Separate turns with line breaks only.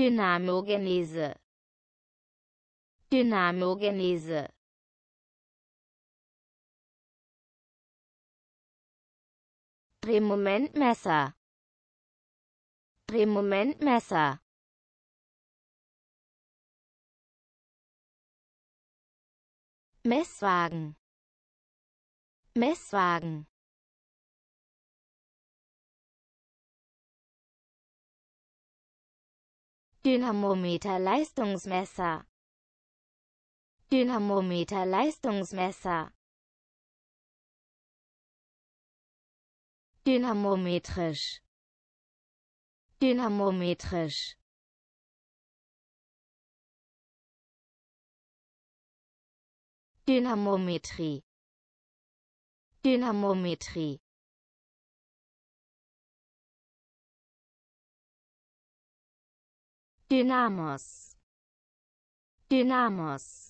Dynamogenese Dynamogenese Drehmomentmesser Drehmomentmesser Messwagen Messwagen Dynamometer Leistungsmesser Dynamometer Leistungsmesser Dynamometrisch Dynamometrisch Dynamometrie Dynamometrie Dynamos. Dynamos.